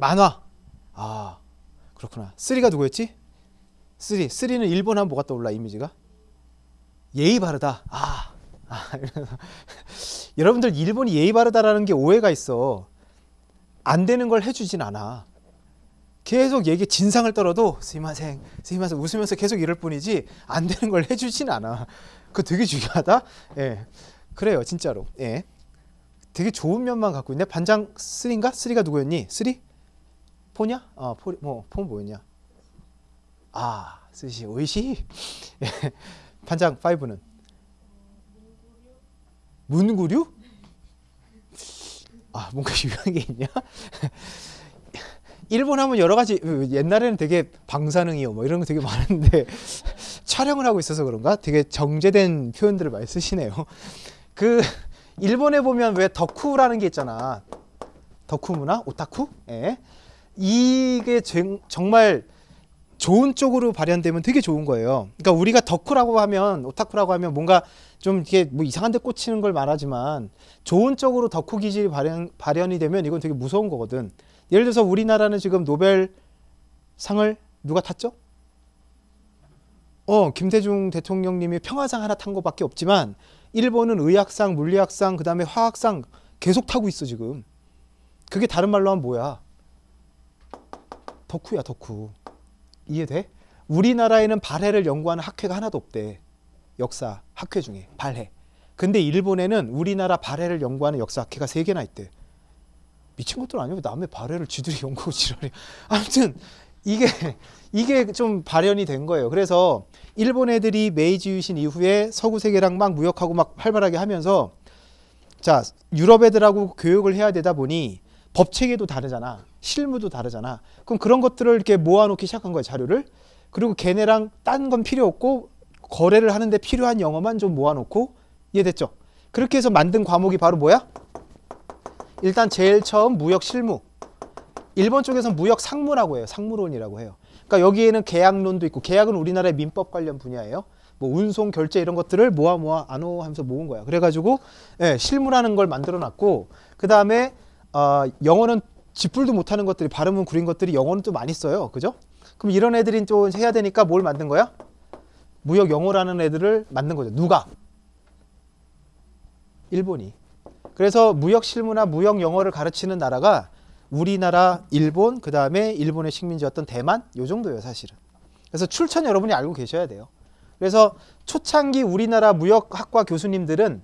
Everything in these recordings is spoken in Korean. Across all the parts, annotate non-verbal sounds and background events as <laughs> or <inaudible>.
만화. 아, 그렇구나. 3가 누구였지? 쓰리. 쓰는 일본 하면 뭐가 떠올라 이미지가? 예의 바르다. 아. 아 <laughs> 여러분들 일본이 예의 바르다라는 게 오해가 있어. 안 되는 걸 해주진 않아. 계속 얘기 진상을 떨어도 스이마생 스이마생 웃으면서 계속 이럴 뿐이지 안 되는 걸 해주진 않아. 그거 되게 중요하다. 예, 그래요 진짜로. 예, 되게 좋은 면만 갖고 있네. 반장 3인가3가 누구였니? 3? 포냐? 어, 포, 뭐, 포 뭐였냐? 아, 스시, 오이시? <laughs> 판장 5는? 문구류? 아, 뭔가 유명한 게 있냐? <laughs> 일본 하면 여러 가지 그, 옛날에는 되게 방사능이요 뭐 이런 거 되게 많은데 <laughs> 촬영을 하고 있어서 그런가 되게 정제된 표현들을 많이 쓰시네요. 그 일본에 보면 왜 덕후라는 게 있잖아. 덕후 문화, 오타쿠. 예. 이게 정말 좋은 쪽으로 발현되면 되게 좋은 거예요. 그러니까 우리가 덕후라고 하면 오타쿠라고 하면 뭔가 좀 이게 뭐 이상한 데 꽂히는 걸 말하지만 좋은 쪽으로 덕후 기질이 발현, 발현이 되면 이건 되게 무서운 거거든. 예를 들어서 우리나라는 지금 노벨 상을 누가 탔죠? 어, 김대중 대통령님이 평화상 하나 탄것밖에 없지만 일본은 의학상, 물리학상, 그다음에 화학상 계속 타고 있어 지금. 그게 다른 말로 하면 뭐야? 덕후야 덕후 이해돼? 우리나라에는 발해를 연구하는 학회가 하나도 없대 역사 학회 중에 발해 근데 일본에는 우리나라 발해를 연구하는 역사 학회가 세 개나 있대 미친 것들 아니고 남의 발해를 지들이 <laughs> 연구하고 지랄해 아무튼 이게 이게 좀 발현이 된 거예요 그래서 일본 애들이 메이지 유신 이후에 서구 세계랑 막 무역하고 막 활발하게 하면서 자 유럽 애들하고 교육을 해야 되다 보니 법 체계도 다르잖아 실무도 다르잖아. 그럼 그런 것들을 이렇게 모아놓기 시작한 거야 자료를. 그리고 걔네랑 딴 건 필요 없고 거래를 하는데 필요한 영어만 좀 모아놓고 이해됐죠? 그렇게 해서 만든 과목이 바로 뭐야? 일단 제일 처음 무역 실무. 일본 쪽에서 무역 상무라고 해요. 상무론이라고 해요. 그러니까 여기에는 계약론도 있고 계약은 우리나라의 민법 관련 분야예요. 뭐 운송 결제 이런 것들을 모아 모아 안오 하면서 모은 거야. 그래가지고 예, 실무라는 걸 만들어놨고 그 다음에 어, 영어는 쥐뿔도 못하는 것들이 발음은 구린 것들이 영어는 또 많이 써요. 그죠? 그럼 이런 애들이 좀 해야 되니까 뭘 만든 거야? 무역 영어라는 애들을 만든 거죠. 누가? 일본이. 그래서 무역 실무나 무역 영어를 가르치는 나라가 우리나라, 일본, 그 다음에 일본의 식민지였던 대만 요 정도예요 사실은. 그래서 출처는 여러분이 알고 계셔야 돼요. 그래서 초창기 우리나라 무역학과 교수님들은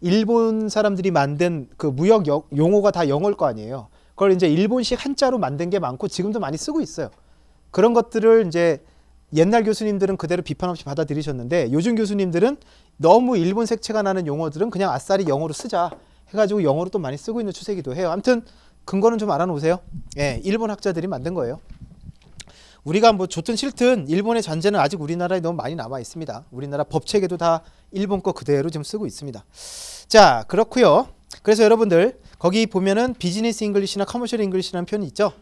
일본 사람들이 만든 그 무역 용어가 다 영어일 거 아니에요. 그걸 이제 일본식 한자로 만든 게 많고 지금도 많이 쓰고 있어요. 그런 것들을 이제 옛날 교수님들은 그대로 비판 없이 받아들이셨는데 요즘 교수님들은 너무 일본 색채가 나는 용어들은 그냥 아싸리 영어로 쓰자 해가지고 영어로 또 많이 쓰고 있는 추세기도 해요. 아무튼 근거는 좀 알아놓으세요. 예, 일본 학자들이 만든 거예요. 우리가 뭐 좋든 싫든 일본의 잔재는 아직 우리나라에 너무 많이 남아 있습니다. 우리나라 법체계도 다 일본 거 그대로 지금 쓰고 있습니다. 자 그렇고요. 그래서 여러분들 거기 보면은 비즈니스 잉글리시나 커머셜 잉글리시라는 표현이 있죠.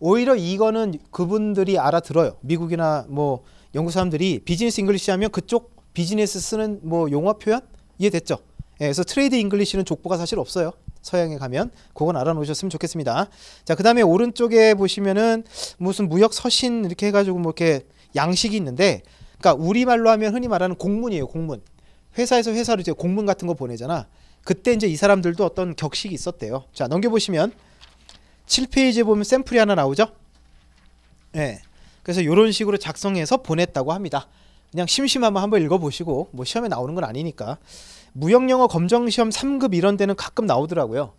오히려 이거는 그분들이 알아들어요. 미국이나 뭐 영국 사람들이 비즈니스 잉글리시 하면 그쪽 비즈니스 쓰는 뭐 용어 표현 이해됐죠? 예, 그래서 트레이드 잉글리시는 족보가 사실 없어요. 서양에 가면 그건 알아놓으셨으면 좋겠습니다. 자, 그다음에 오른쪽에 보시면은 무슨 무역 서신 이렇게 해가지고 뭐 이렇게 양식이 있는데, 그러니까 우리 말로 하면 흔히 말하는 공문이에요. 공문. 회사에서 회사로 이제 공문 같은 거 보내잖아. 그때 이제 이 사람들도 어떤 격식이 있었대요. 자, 넘겨보시면 7페이지에 보면 샘플이 하나 나오죠? 예. 네. 그래서 이런 식으로 작성해서 보냈다고 합니다. 그냥 심심하면 한번 읽어보시고 뭐 시험에 나오는 건 아니니까 무역영어 검정시험 3급 이런 데는 가끔 나오더라고요.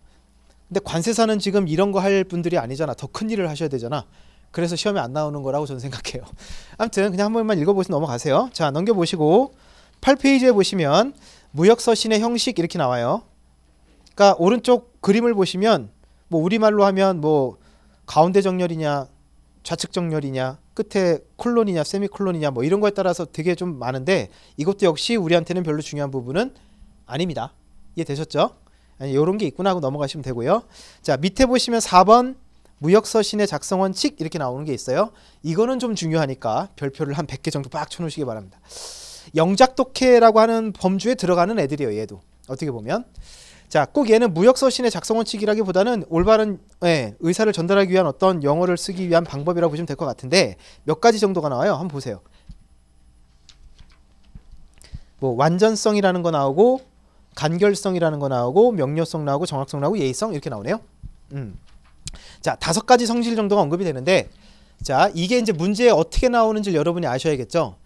근데 관세사는 지금 이런 거 할 분들이 아니잖아. 더 큰 일을 하셔야 되잖아. 그래서 시험에 안 나오는 거라고 저는 생각해요. <laughs> 아무튼 그냥 한 번만 읽어보시고 넘어가세요. 자 넘겨보시고 8페이지에 보시면 무역서신의 형식 이렇게 나와요. 그러니까 오른쪽 그림을 보시면 뭐 우리말로 하면 뭐 가운데 정렬이냐 좌측 정렬이냐 끝에 콜론이냐 세미콜론이냐 뭐 이런 거에 따라서 되게 좀 많은데 이것도 역시 우리한테는 별로 중요한 부분은 아닙니다. 이해되셨죠? 이런 게 있구나 하고 넘어가시면 되고요. 자 밑에 보시면 4번 무역서신의 작성 원칙 이렇게 나오는 게 있어요. 이거는 좀 중요하니까 별표를 한 100개 정도 빡 쳐놓으시기 바랍니다. 영작독해라고 하는 범주에 들어가는 애들이에요. 얘도 어떻게 보면 자, 꼭 얘는 무역서신의 작성 원칙이라기보다는 올바른 예, 의사를 전달하기 위한 어떤 영어를 쓰기 위한 방법이라고 보시면 될 것 같은데 몇 가지 정도가 나와요. 한번 보세요. 뭐 완전성이라는 거 나오고 간결성이라는 거 나오고 명료성 나오고 정확성 나오고 예의성 이렇게 나오네요. 음. 자, 다섯 가지 성질 정도가 언급이 되는데 자, 이게 이제 문제에 어떻게 나오는지 여러분이 아셔야겠죠.